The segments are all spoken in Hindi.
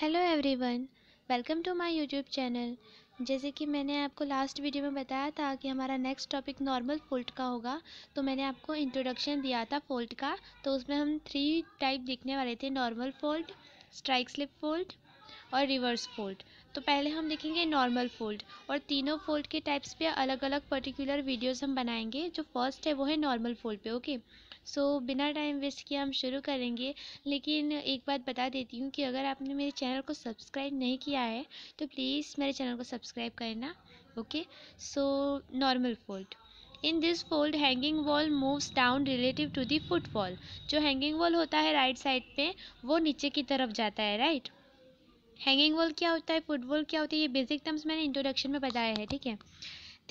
hello everyone welcome to my YouTube channel जैसे कि मैंने आपको लास्ट वीडियो में बताया था कि हमारा नेक्स्ट टॉपिक नॉर्मल फोल्ट का होगा तो मैंने आपको इंट्रोडक्शन दिया था फोल्ट का तो उसमें हम थ्री टाइप देखने वाले थे normal fault strike slip fault और रिवर्स फोल्ट तो पहले हम देखेंगे नॉर्मल फोल्ड और तीनों फोल्ड के टाइप्स पे अलग अलग पर्टिकुलर वीडियोस हम बनाएंगे जो फर्स्ट है वो है नॉर्मल फोल्ड पे ओके सो बिना टाइम वेस्ट किए हम शुरू करेंगे लेकिन एक बात बता देती हूँ कि अगर आपने मेरे चैनल को सब्सक्राइब नहीं किया है तो प्लीज़ मेरे चैनल को सब्सक्राइब करना okay so normal fault in this fault hanging wall moves down relative to the foot wall जो हैंगिंग वॉल होता है राइट साइड पे वो नीचे की तरफ जाता है राइट हैंगिंग वॉल क्या होता है फुटबॉल क्या होती है ये बेसिक टर्म्स मैंने इंट्रोडक्शन में बताया है ठीक है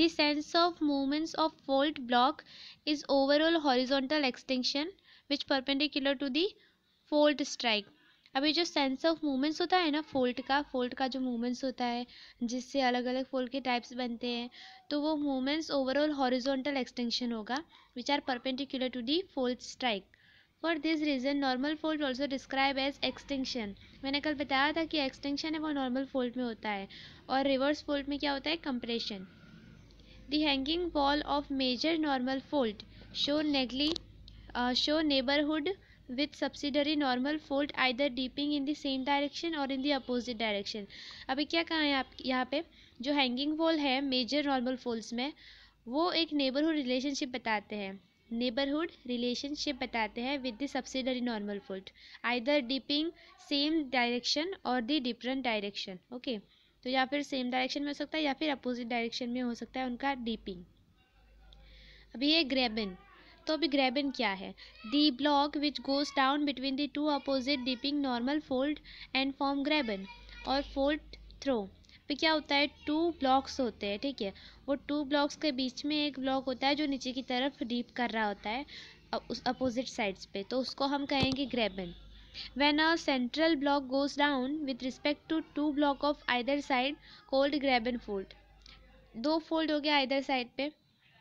The sense of movements of fault block is overall horizontal extension which perpendicular to the fault strike अभी जो सेंस ऑफ मूवमेंट्स होता है ना फोल्ट का फोल्ट का जो मूवमेंट्स होता है जिससे अलग अलग फोल्ट के टाइप्स बनते हैं तो वो मूवमेंट्स ओवरऑल हॉरिजॉन्टल एक्सटेंशन होगा which are perpendicular to the fault strike for this reason normal fault also describe as extension मैंने कल बताया था कि एक्सटेंशन है वो नॉर्मल फोल्ट में होता है और रिवर्स फोल्ट में क्या होता है compression The hanging wall of major normal fault show negli uh, show neighborhood with subsidiary normal fault either dipping in the same direction or in the opposite direction अभी क्या कहा है आप यहाँ पे जो हैंगिंग वॉल है मेजर नॉर्मल फॉल्स में वो एक नेबरहुड रिलेशनशिप बताते हैं नेबरहुड रिलेशनशिप बताते हैं with the subsidiary normal fault either dipping same direction और द डिफरेंट डायरेक्शन ओके तो या फिर सेम डायरेक्शन में हो सकता है या फिर अपोजिट डायरेक्शन में हो सकता है उनका डीपिंग अभी ये ग्रेबिन तो अभी ग्रेबिन क्या है the block which goes down between the two opposite dipping normal fault and form graben और फोल्ड थ्रो पे क्या होता है टू ब्लॉक्स होते हैं ठीक है वो टू ब्लॉक्स के बीच में एक ब्लॉक होता है जो नीचे की तरफ डीप कर रहा होता है उस अपोजिट साइड्स पे तो उसको हम कहेंगे graben When a central block goes down with respect to two block of either side called graben fault दो फोल्ड हो गया आइदर साइड पे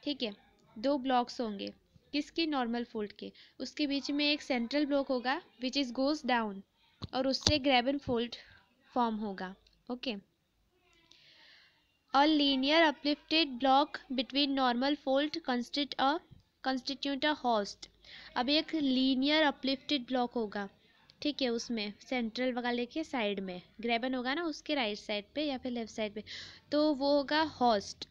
ठीक है दो ब्लॉक्स होंगे किसके नॉर्मल फोल्ड के उसके बीच में एक सेंट्रल ब्लॉक होगा विच इज़ गोज डाउन और उससे ग्रेबन फोल्ड फॉर्म होगा ओके और linear uplifted block between normal fault constit a constitute a horst अब एक लीनियर अपलिफ्टेड ब्लॉक होगा ठीक है उसमें सेंट्रल वगैरह लेके साइड में ग्रेबन होगा ना उसके राइट साइड पे या फिर लेफ्ट साइड पे तो वो होगा हॉस्ट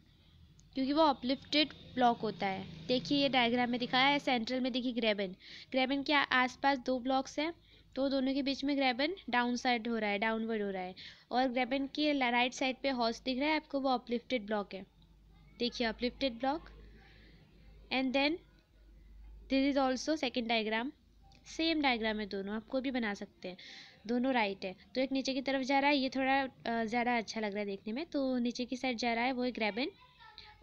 क्योंकि वो अपलिफ्टेड ब्लॉक होता है देखिए ये डायग्राम में दिखाया है सेंट्रल में देखिए ग्रेबन ग्रेबन के आसपास दो ब्लॉक्स हैं तो दोनों के बीच में ग्रेबन डाउन साइड हो रहा है डाउनवर्ड हो रहा है और ग्रेबन के राइट साइड पे हॉस्ट दिख रहा है आपको वो अपलिफ्टेड ब्लॉक है देखिए uplifted block and then this is also second diagram same diagram है दोनों आप कोई भी बना सकते हैं दोनों राइट है तो एक नीचे की तरफ जा रहा है ये थोड़ा ज़्यादा अच्छा लग रहा है देखने में तो नीचे की साइड जा रहा है वो एक ग्रेबन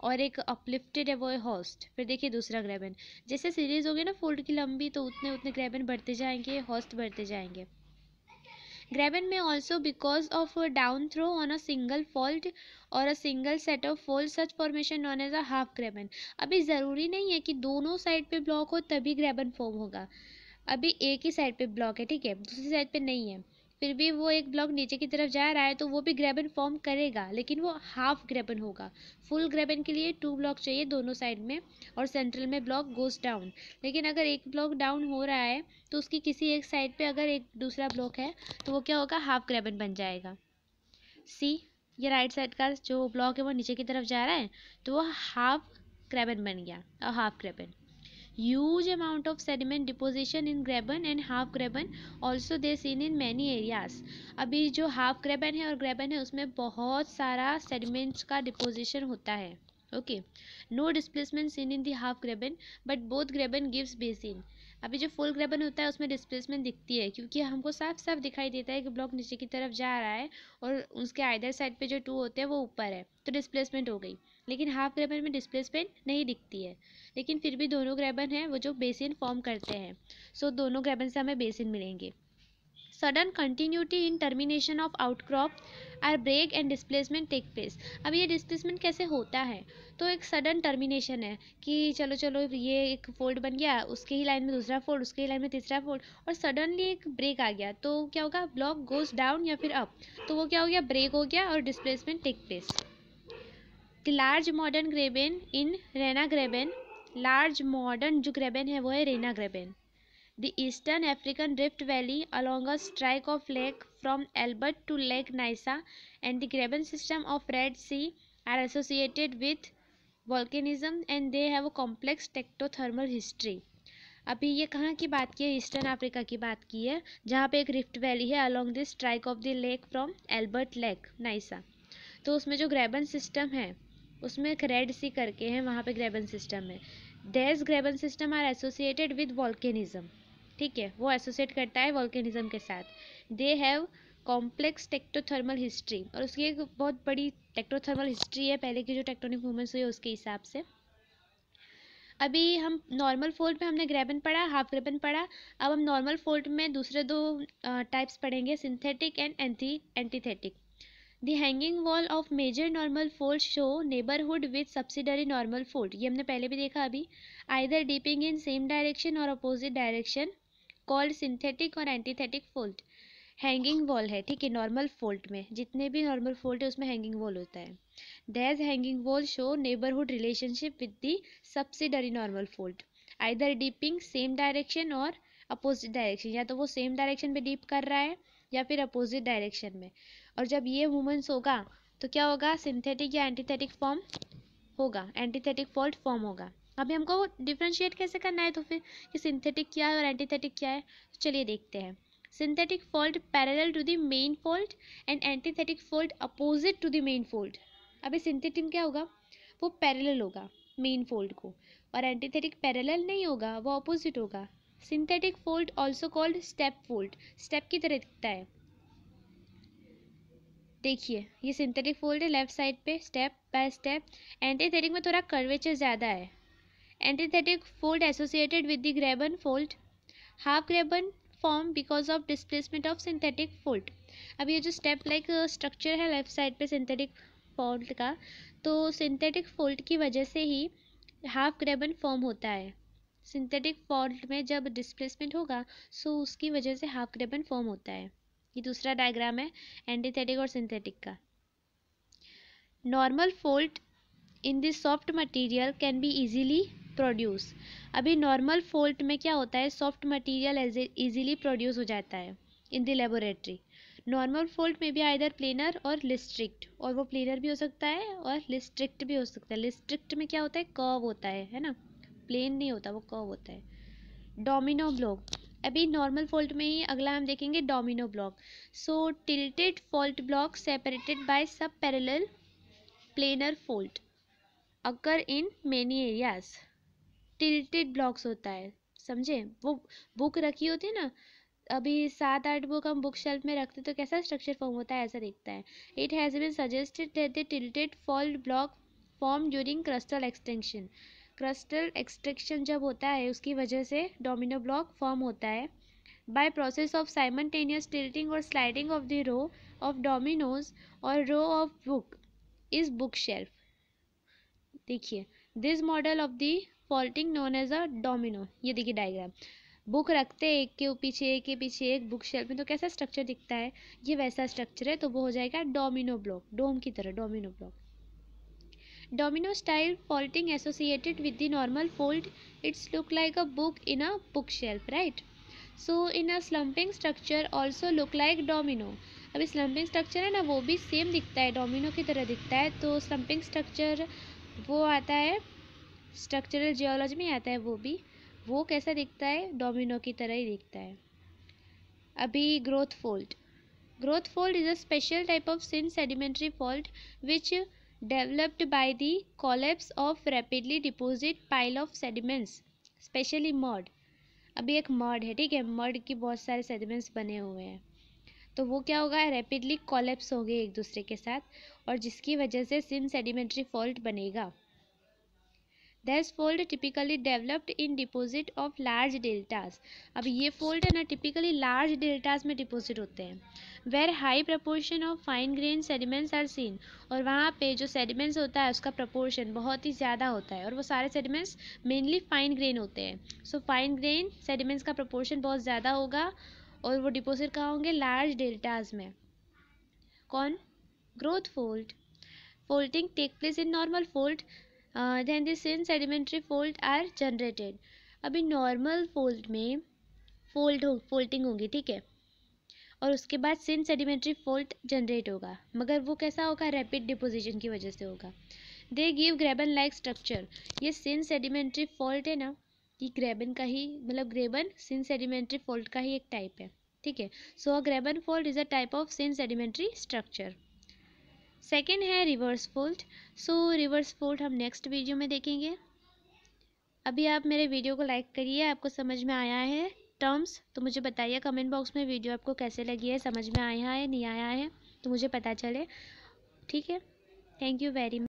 और एक अपलिफ्टेड है वो है हॉस्ट फिर देखिए दूसरा ग्रेबन जैसे सीरीज़ होगी ना फोल्ड की लंबी तो उतने उतने ग्रेबन बढ़ते जाएंगे हॉस्ट बढ़ते जाएंगे ग्रेबन में also because of down throw on a single fault और a single set of fault such formation known as a half graben अभी ज़रूरी नहीं है कि दोनों साइड पे ब्लॉक हो तभी ग्रेबन फॉर्म होगा अभी एक ही साइड पे ब्लॉक है ठीक है दूसरी साइड पे नहीं है फिर भी वो एक ब्लॉक नीचे की तरफ जा रहा है तो वो भी ग्रेबन फॉर्म करेगा लेकिन वो हाफ ग्रेबन होगा फुल ग्रेबन के लिए टू ब्लॉक चाहिए दोनों साइड में और सेंट्रल में ब्लॉक गोस डाउन लेकिन अगर एक ब्लॉक डाउन हो रहा है तो उसकी किसी एक साइड पे अगर एक दूसरा ब्लॉक है तो वो क्या होगा हाफ ग्रेबन बन जाएगा सी ये राइट साइड का जो ब्लॉक है वो नीचे की तरफ जा रहा है तो वो हाफ क्रेबन बन गया और half graben huge amount of sediment deposition in graben and half graben also they seen in many areas अभी जो half graben है और graben है उसमें बहुत सारा sediments का deposition होता है okay no displacement seen in the half graben but both graben gives basin अभी जो फुल ग्रेबन होता है उसमें डिस्प्लेसमेंट दिखती है क्योंकि हमको साफ साफ दिखाई देता है कि ब्लॉक नीचे की तरफ जा रहा है और उसके आइदर साइड पे जो टू होते हैं वो ऊपर है तो डिस्प्लेसमेंट हो गई लेकिन हाफ ग्रेबन में डिस्प्लेसमेंट नहीं दिखती है लेकिन फिर भी दोनों ग्रेबन हैं वो जो बेसिन फॉर्म करते हैं सो so, दोनों ग्रेबन से हमें बेसिन मिलेंगे sudden continuity in termination of outcrop are break and displacement take place अब ये डिस्प्लेसमेंट कैसे होता है तो एक सडन टर्मिनेशन है कि चलो चलो ये एक फोल्ड बन गया उसके ही लाइन में दूसरा फोल्ड उसके ही लाइन में तीसरा फोल्ड और सडनली एक ब्रेक आ गया तो क्या होगा ब्लॉक गोज डाउन या फिर अप तो वो क्या हो गया ब्रेक हो गया और डिस्प्लेसमेंट टेक प्लेस एक large modern graben in Rhine graben large modern जो ग्रेबेन है वो है Rhine graben the eastern African rift valley along a strike of lake from Albert to Lake Nyasa and the graben system of Red Sea are associated with volcanism and they have a complex tectothermal history अभी ये कहाँ की बात की है ईस्टर्न अफ्रीका की बात की है जहाँ पे एक रिफ्ट वैली है along the strike of the lake from Albert Lake Nyasa तो उसमें जो ग्रेबन सिस्टम है उसमें एक रेड सी करके है वहाँ पे ग्रेबन सिस्टम है these graben system are associated with volcanism ठीक है वो एसोसिएट करता है वॉल्केनिज्म के साथ they have complex tectothermal history और उसकी एक बहुत बड़ी टेक्टोथर्मल हिस्ट्री है पहले की जो टेक्टोनिक मूवमेंट्स हुई उसके हिसाब से अभी हम नॉर्मल फोल्ड में हमने ग्रेबन पढ़ा हाफ ग्रेबन पढ़ा अब हम नॉर्मल फोल्ड में दूसरे दो टाइप्स पढ़ेंगे synthetic and anti antithetic the hanging wall of major normal fault show neighbourhood with subsidiary normal fault ये हमने पहले भी देखा अभी either dipping in same direction और अपोजिट डायरेक्शन कॉल्ड सिंथेटिक और एंटीथेटिक फोल्ड हैंगिंग वॉल है ठीक है नॉर्मल फोल्ड में जितने भी नॉर्मल फोल्ड है उसमें हैंगिंग वॉल होता है these hanging wall show neighbourhood relationship with the subsidiary normal fault either dipping same direction और अपोजिट डायरेक्शन या तो वो सेम डायरेक्शन में डीप कर रहा है या फिर अपोजिट डायरेक्शन में और जब ये वुमेंस होगा तो क्या होगा सिंथेटिक या एंटीथेटिक फॉर्म होगा एंटीथेटिक फॉल्ट फॉर्म होगा अभी हमको डिफ्रेंशिएट कैसे करना है तो फिर कि सिंथेटिक क्या है और एंटीथेटिक क्या है तो चलिए देखते हैं synthetic fault parallel to the main fault and antithetic fault opposite to the main fault अभी सिंथेटिक क्या होगा वो पैरेलल होगा मेन फोल्ड को और एंटीथेटिक पैरेलल नहीं होगा वो अपोजिट होगा synthetic fault also called step fault step की तरह दिखता है देखिए ये सिंथेटिक फोल्ड है लेफ्ट साइड पे स्टेप बाय स्टेप एंटीथेटिक में थोड़ा कर्वेचर ज़्यादा है antithetic fault associated with the graben fault half graben form because of displacement of synthetic fault अब ये जो स्टेप लाइक स्ट्रक्चर है लेफ्ट साइड पे सिंथेटिक फोल्ड का तो सिंथेटिक फोल्ड की वजह से ही हाफ ग्रेबन फॉर्म होता है सिंथेटिक फॉल्ट में जब डिस्प्लेसमेंट होगा सो उसकी वजह से हाफ ग्रेबन फॉर्म होता है ये दूसरा डायग्राम है एंटीथेटिक और सिंथेटिक का normal fault in this soft material can be easily produce अभी नॉर्मल फोल्ट में क्या होता है सॉफ्ट मटेरियल इजीली प्रोड्यूस हो जाता है in the laboratory normal fault में भी आइदर प्लेनर और लिस्ट्रिक्ट और वो प्लेनर भी हो सकता है और लिस्ट्रिक्ट भी हो सकता है लिस्ट्रिक्ट में क्या होता है कर्व होता है है ना प्लेन नहीं होता वो कर्व होता है डोमिनो ब्लॉक अभी नॉर्मल फॉल्ट में ही अगला हम देखेंगे domino block so tilted fault block separated by sub parallel planar fault अगर in many areas tilted blocks होता है समझे वो बुक रखी होती है ना अभी सात आठ बुक हम बुक शेल्फ में रखते तो कैसा स्ट्रक्चर फॉर्म होता है ऐसा दिखता है it has been suggested the tilted fault block form during crustal extension crustal extraction जब होता है उसकी वजह से डोमिनो ब्लॉक फॉर्म होता है प्रोसेस ऑफ साइमटेनियस टिल्टिंग और sliding of the row of dominoes और row of book is bookshelf देखिए this model of the faulting known as a domino ये देखिए डायग्राम बुक रखते हैं एक के पीछे एक के पीछे एक बुक शेल्फ में तो कैसा स्ट्रक्चर दिखता है ये वैसा स्ट्रक्चर है तो वो हो जाएगा डोमिनो ब्लॉक डोम की तरह domino block domino style faulting associated with the normal fault it's look like a book in a bookshelf right so in a slumping structure also look like domino अभी स्लम्पिंग स्ट्रक्चर है ना वो भी सेम दिखता है डोमिनो की तरह दिखता है तो स्लम्पिंग स्ट्रक्चर वो आता है स्ट्रक्चरल जियोलॉजी में आता है वो भी वो कैसा दिखता है डोमिनो की तरह ही दिखता है अभी growth fault growth fault is a special type of syn sedimentary fault which developed by the collapse of rapidly deposit pile of sediments specially mud अभी एक मड है ठीक है मड की बहुत सारे सेडिमेंट्स बने हुए हैं तो वो क्या होगा रैपिडली कॉलेप्स होंगे एक दूसरे के साथ और जिसकी वजह से सिन सेडिमेंट्री फॉल्ट बनेगा these fault typically developed in deposit of large deltas अब ये फोल्ड है ना टिपिकली लार्ज डेल्टास में डिपोजिट होते हैं where high proportion of fine grain sediments are seen और वहाँ पे जो सेडिमेंट्स होता है उसका प्रपोर्शन बहुत ही ज़्यादा होता है और वो सारे सेडिमेंट्स मेनली फाइन ग्रेन होते हैं सो फाइन ग्रेन सेडिमेंट्स का प्रपोर्शन बहुत ज़्यादा होगा और वो डिपोजिट कहाँ होंगे लार्ज डेल्टाज में कौन growth fault faulting take place in normal fault then this in sedimentary fault are generated अभी नॉर्मल फोल्ड में फोल्ड हो फोल्डिंग होगी ठीक है और उसके बाद सिन सेडिमेंट्री फोल्ट जनरेट होगा मगर वो कैसा होगा रैपिड डिपोजिशन की वजह से होगा they give graben like structure ये सिन सेडिमेंट्री फॉल्ट है ना ये ग्रेबन का ही मतलब ग्रेबन सिन सेडिमेंट्री फॉल्ट का ही एक टाइप है ठीक है so a graben fault is a type of syn sedimentary structure second है reverse fault so reverse fault हम नेक्स्ट वीडियो में देखेंगे अभी आप मेरे वीडियो को लाइक करिए आपको समझ में आया है टर्म्स तो मुझे बताइए कमेंट बॉक्स में वीडियो आपको कैसे लगी है समझ में आया है नहीं आया है तो मुझे पता चले ठीक है थैंक यू वेरी मच